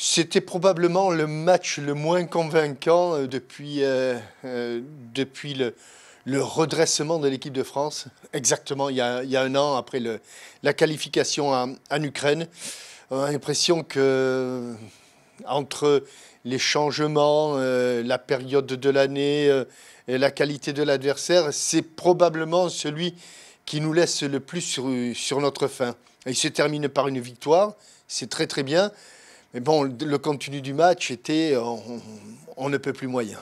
C'était probablement le match le moins convaincant euh, depuis, euh, euh, depuis le, redressement de l'équipe de France, exactement il y, a, un an après la qualification en, Ukraine. On a l'impression que entre les changements, la période de l'année, et la qualité de l'adversaire, c'est probablement celui qui nous laisse le plus sur, sur notre fin. Il se termine par une victoire, c'est très très bien. Mais bon, le contenu du match était euh, on, on ne peut plus moyen.